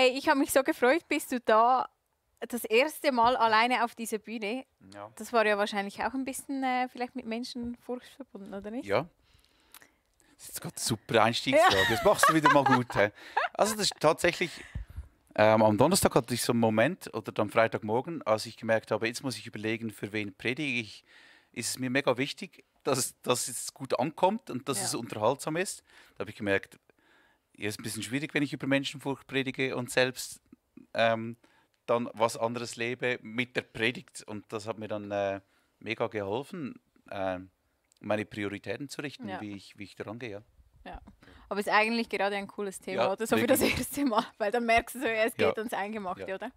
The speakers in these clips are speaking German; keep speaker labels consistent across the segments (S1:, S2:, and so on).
S1: Hey, ich habe mich so gefreut, bist du da das erste Mal alleine auf dieser Bühne. Ja. Das war ja wahrscheinlich auch ein bisschen äh, vielleicht mit Menschenfurcht verbunden, oder nicht? Ja.
S2: Das ist gerade super Einstiegsfrage. Ja. Das machst du wieder mal gut. He. Also das ist tatsächlich, ähm, am Donnerstag hatte ich so einen Moment oder am Freitagmorgen, als ich gemerkt habe, jetzt muss ich überlegen, für wen predige ich. Ist es mir mega wichtig, dass, dass es gut ankommt und dass ja. es unterhaltsam ist. Da habe ich gemerkt, ja, ist ein bisschen schwierig, wenn ich über Menschenfurcht predige und selbst ähm, dann was anderes lebe mit der Predigt. Und das hat mir dann äh, mega geholfen, äh, meine Prioritäten zu richten, ja. wie, ich, wie ich daran gehe. Ja.
S1: ja. Aber ist eigentlich gerade ein cooles Thema, oder? So wirklich. wie das erste Mal, weil dann merkst du so, es geht uns Eingemachte, oder?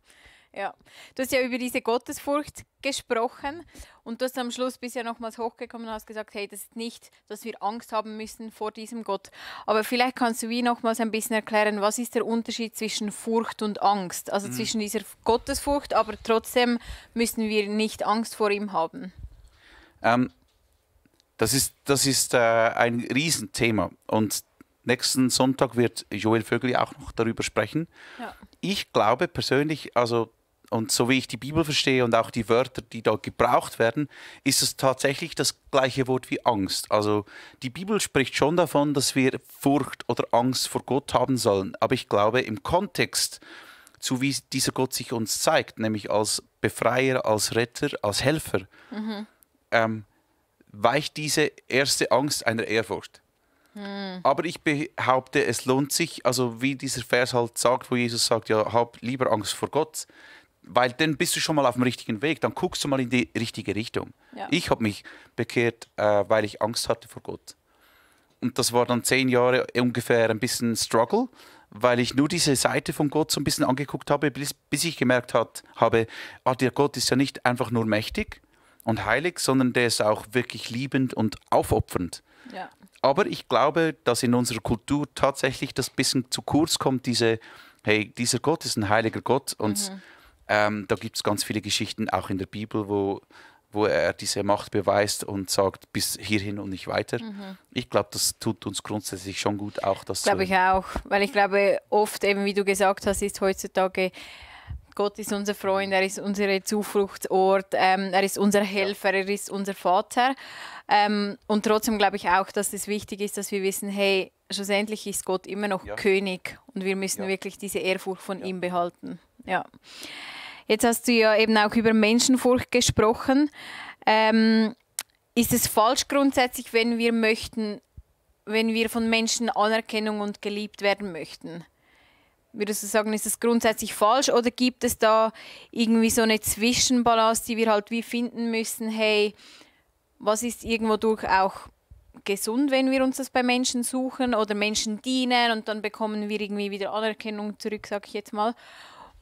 S1: Ja, du hast ja über diese Gottesfurcht gesprochen und du hast am Schluss bisher nochmals hochgekommen und hast gesagt, hey, das ist nicht, dass wir Angst haben müssen vor diesem Gott. Aber vielleicht kannst du wie nochmals ein bisschen erklären, was ist der Unterschied zwischen Furcht und Angst? Also mhm. zwischen dieser Gottesfurcht, aber trotzdem müssen wir nicht Angst vor ihm haben.
S2: Ähm, das ist, das ist äh, ein Riesenthema und nächsten Sonntag wird Joel Vögeli auch noch darüber sprechen. Ja. Ich glaube persönlich, also und so wie ich die Bibel verstehe und auch die Wörter, die da gebraucht werden, ist es tatsächlich das gleiche Wort wie Angst. Also die Bibel spricht schon davon, dass wir Furcht oder Angst vor Gott haben sollen. Aber ich glaube, im Kontext, zu wie dieser Gott sich uns zeigt, nämlich als Befreier, als Retter, als Helfer, mhm. ähm, weicht diese erste Angst einer Ehrfurcht. Hm. Aber ich behaupte, es lohnt sich, also wie dieser Vers halt sagt, wo Jesus sagt, ja, hab lieber Angst vor Gott weil dann bist du schon mal auf dem richtigen Weg, dann guckst du mal in die richtige Richtung. Ja. Ich habe mich bekehrt, äh, weil ich Angst hatte vor Gott. Und das war dann zehn Jahre ungefähr ein bisschen Struggle, weil ich nur diese Seite von Gott so ein bisschen angeguckt habe, bis, bis ich gemerkt hat, habe, ah, der Gott ist ja nicht einfach nur mächtig und heilig, sondern der ist auch wirklich liebend und aufopfernd. Ja. Aber ich glaube, dass in unserer Kultur tatsächlich das bisschen zu kurz kommt, diese, hey, dieser Gott ist ein heiliger Gott und mhm ähm, da gibt es ganz viele Geschichten, auch in der Bibel, wo, wo er diese Macht beweist und sagt, bis hierhin und nicht weiter. Mhm. Ich glaube, das tut uns grundsätzlich schon gut, auch das Glaube ich auch,
S1: weil ich glaube, oft eben, wie du gesagt hast, ist heutzutage Gott ist unser Freund, er ist unser Zufluchtsort, ähm, er ist unser Helfer, er ist unser Vater. Ähm, und trotzdem glaube ich auch, dass es wichtig ist, dass wir wissen, hey, schlussendlich ist Gott immer noch ja. König und wir müssen ja. wirklich diese Ehrfurcht von ja. ihm behalten. Ja. Jetzt hast du ja eben auch über Menschenfurcht gesprochen. Ähm, ist es falsch grundsätzlich, wenn wir möchten, wenn wir von Menschen Anerkennung und geliebt werden möchten? Würdest du sagen, ist das grundsätzlich falsch oder gibt es da irgendwie so eine Zwischenbalance, die wir halt wie finden müssen, hey, was ist irgendwo durch auch gesund, wenn wir uns das bei Menschen suchen oder Menschen dienen und dann bekommen wir irgendwie wieder Anerkennung zurück, sag ich jetzt mal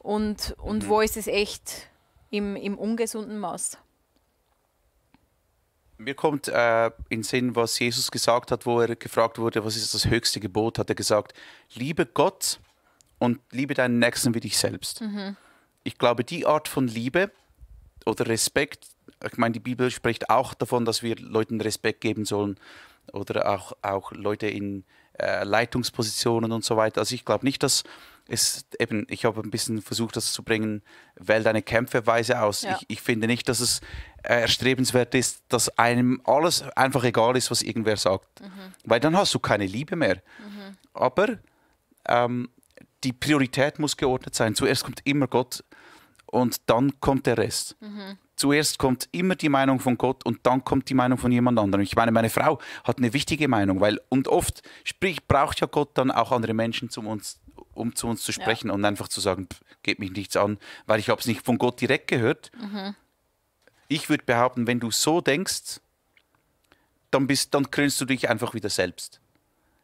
S1: und, und mhm. wo ist es echt im, im ungesunden Maß?
S2: Mir kommt äh, in Sinn, was Jesus gesagt hat, wo er gefragt wurde, was ist das höchste Gebot, hat er gesagt, liebe Gott und liebe deinen Nächsten wie dich selbst. Mhm. Ich glaube, die Art von Liebe oder Respekt, ich meine, die Bibel spricht auch davon, dass wir Leuten Respekt geben sollen oder auch, auch Leute in äh, Leitungspositionen und so weiter. Also ich glaube nicht, dass ist eben, ich habe ein bisschen versucht, das zu bringen, wähl deine Kämpferweise aus. Ja. Ich, ich, finde nicht, dass es äh, erstrebenswert ist, dass einem alles einfach egal ist, was irgendwer sagt. Mhm. Weil dann hast du keine Liebe mehr. Mhm. Aber ähm, die Priorität muss geordnet sein. Zuerst kommt immer Gott und dann kommt der Rest. Mhm. Zuerst kommt immer die Meinung von Gott und dann kommt die Meinung von jemand anderem. Ich meine, meine Frau hat eine wichtige Meinung, weil und oft sprich, braucht ja Gott dann auch andere Menschen, um uns um zu uns zu sprechen ja. und einfach zu sagen, pff, geht mich nichts an, weil ich habe es nicht von Gott direkt gehört. Mhm. Ich würde behaupten, wenn du so denkst, dann, bist, dann krönst du dich einfach wieder selbst.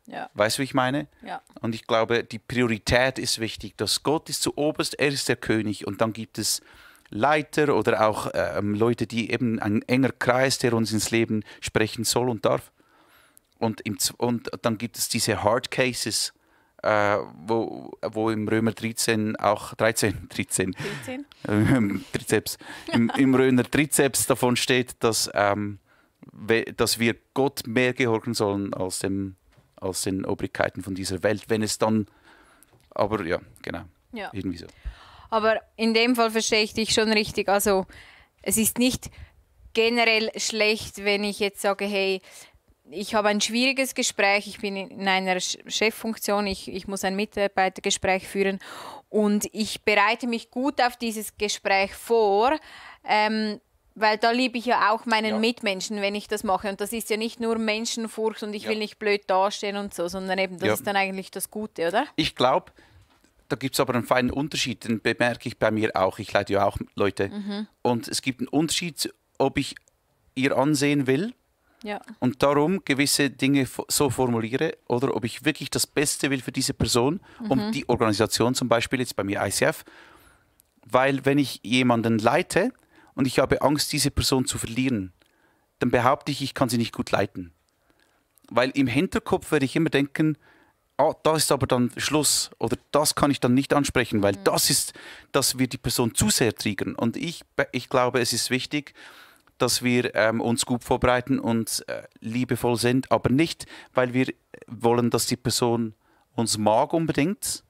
S2: Ja. Weißt du, wie ich meine? Ja. Und ich glaube, die Priorität ist wichtig, dass Gott ist zuoberst, er ist der König und dann gibt es Leiter oder auch ähm, Leute, die eben ein enger Kreis, der uns ins Leben sprechen soll und darf. Und, im, und dann gibt es diese Hard Cases, äh, wo, wo im Römer 13 auch 13 13 13 Trizeps im, im Römer Trizeps davon steht, dass ähm, dass wir Gott mehr gehorchen sollen als dem als den Obrigkeiten von dieser Welt, wenn es dann aber ja, genau. Ja. Irgendwie so.
S1: Aber in dem Fall verstehe ich dich schon richtig. Also, es ist nicht generell schlecht, wenn ich jetzt sage, hey, ich habe ein schwieriges Gespräch, ich bin in einer Cheffunktion, ich, ich muss ein Mitarbeitergespräch führen und ich bereite mich gut auf dieses Gespräch vor, ähm, weil da liebe ich ja auch meinen ja. Mitmenschen, wenn ich das mache. Und das ist ja nicht nur Menschenfurcht und ich ja. will nicht blöd dastehen und so, sondern eben, das ja. ist dann eigentlich das Gute, oder?
S2: Ich glaube, da gibt es aber einen feinen Unterschied, den bemerke ich bei mir auch. Ich leite ja auch Leute. Mhm. Und es gibt einen Unterschied, ob ich ihr ansehen will ja. Und darum gewisse Dinge so formuliere oder ob ich wirklich das Beste will für diese Person mhm. und die Organisation zum Beispiel jetzt bei mir ICF. Weil wenn ich jemanden leite und ich habe Angst, diese Person zu verlieren, dann behaupte ich, ich kann sie nicht gut leiten. Weil im Hinterkopf werde ich immer denken, ah, da ist aber dann Schluss oder das kann ich dann nicht ansprechen, weil mhm. das ist, dass wir die Person zu sehr triggern. Und ich, ich glaube, es ist wichtig, dass wir ähm, uns gut vorbereiten und äh, liebevoll sind, aber nicht, weil wir wollen, dass die Person uns mag unbedingt,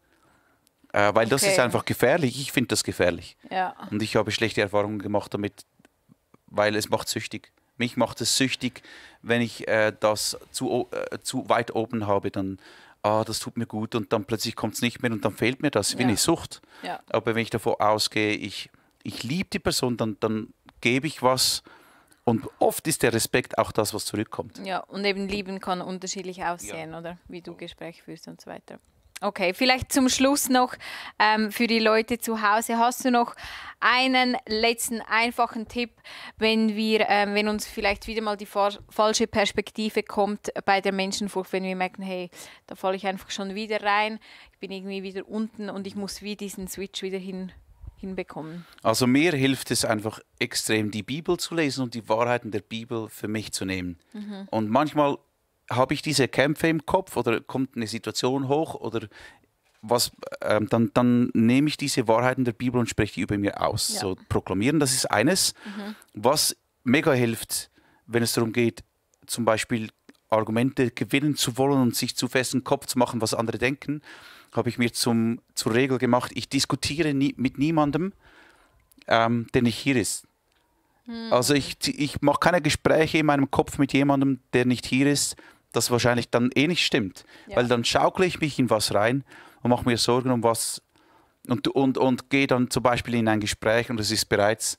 S2: äh, weil okay. das ist einfach gefährlich. Ich finde das gefährlich. Ja. Und ich habe schlechte Erfahrungen gemacht damit, weil es macht süchtig. Mich macht es süchtig, wenn ich äh, das zu, äh, zu weit oben habe, dann ah, das tut mir gut und dann plötzlich kommt es nicht mehr und dann fehlt mir das, wie ja. eine Sucht. Ja. Aber wenn ich davon ausgehe, ich, ich liebe die Person, dann, dann gebe ich was und oft ist der Respekt auch das, was zurückkommt.
S1: Ja, und eben lieben kann unterschiedlich aussehen, ja. oder? Wie du Gespräch führst und so weiter. Okay, vielleicht zum Schluss noch ähm, für die Leute zu Hause. Hast du noch einen letzten einfachen Tipp, wenn wir, ähm, wenn uns vielleicht wieder mal die falsche Perspektive kommt bei der Menschenfurcht, wenn wir merken, hey, da falle ich einfach schon wieder rein, ich bin irgendwie wieder unten und ich muss wie diesen Switch wieder hin hinbekommen.
S2: Also mir hilft es einfach extrem, die Bibel zu lesen und die Wahrheiten der Bibel für mich zu nehmen. Mhm. Und manchmal habe ich diese Kämpfe im Kopf oder kommt eine Situation hoch oder was, äh, dann, dann nehme ich diese Wahrheiten der Bibel und spreche die über mir aus. Ja. So proklamieren, das ist eines, mhm. was mega hilft, wenn es darum geht, zum Beispiel Argumente gewinnen zu wollen und sich zu festen Kopf zu machen, was andere denken, habe ich mir zum, zur Regel gemacht, ich diskutiere nie, mit niemandem, ähm, der nicht hier ist. Mhm. Also ich, ich mache keine Gespräche in meinem Kopf mit jemandem, der nicht hier ist, das wahrscheinlich dann eh nicht stimmt. Ja. Weil dann schaukle ich mich in was rein und mache mir Sorgen um was und, und, und gehe dann zum Beispiel in ein Gespräch und es ist bereits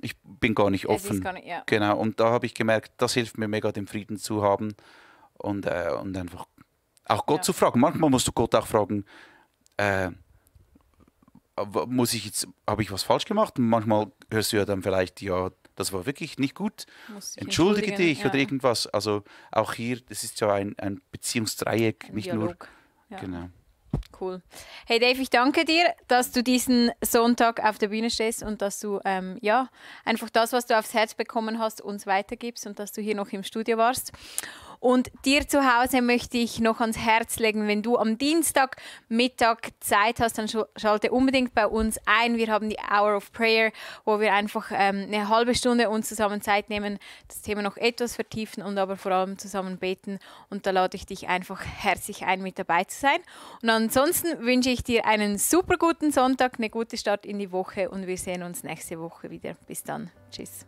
S2: ich bin gar nicht offen. Gar nicht, ja. Genau, und da habe ich gemerkt, das hilft mir mega, den Frieden zu haben und, äh, und einfach auch Gott ja. zu fragen. Manchmal musst du Gott auch fragen, äh, muss ich jetzt, habe ich was falsch gemacht? Und manchmal hörst du ja dann vielleicht, ja, das war wirklich nicht gut,
S1: entschuldige dich ja. oder
S2: irgendwas. Also auch hier, das ist ja ein, ein Beziehungsdreieck, ein nicht Dialog. nur. Genau.
S1: Cool. Hey Dave, ich danke dir, dass du diesen Sonntag auf der Bühne stehst und dass du ähm, ja, einfach das, was du aufs Herz bekommen hast, uns weitergibst und dass du hier noch im Studio warst. Und dir zu Hause möchte ich noch ans Herz legen, wenn du am Dienstag Mittag Zeit hast, dann schalte unbedingt bei uns ein. Wir haben die Hour of Prayer, wo wir einfach ähm, eine halbe Stunde uns zusammen Zeit nehmen, das Thema noch etwas vertiefen und aber vor allem zusammen beten. Und da lade ich dich einfach herzlich ein, mit dabei zu sein. Und ansonsten wünsche ich dir einen super guten Sonntag, eine gute Start in die Woche und wir sehen uns nächste Woche wieder. Bis dann. Tschüss.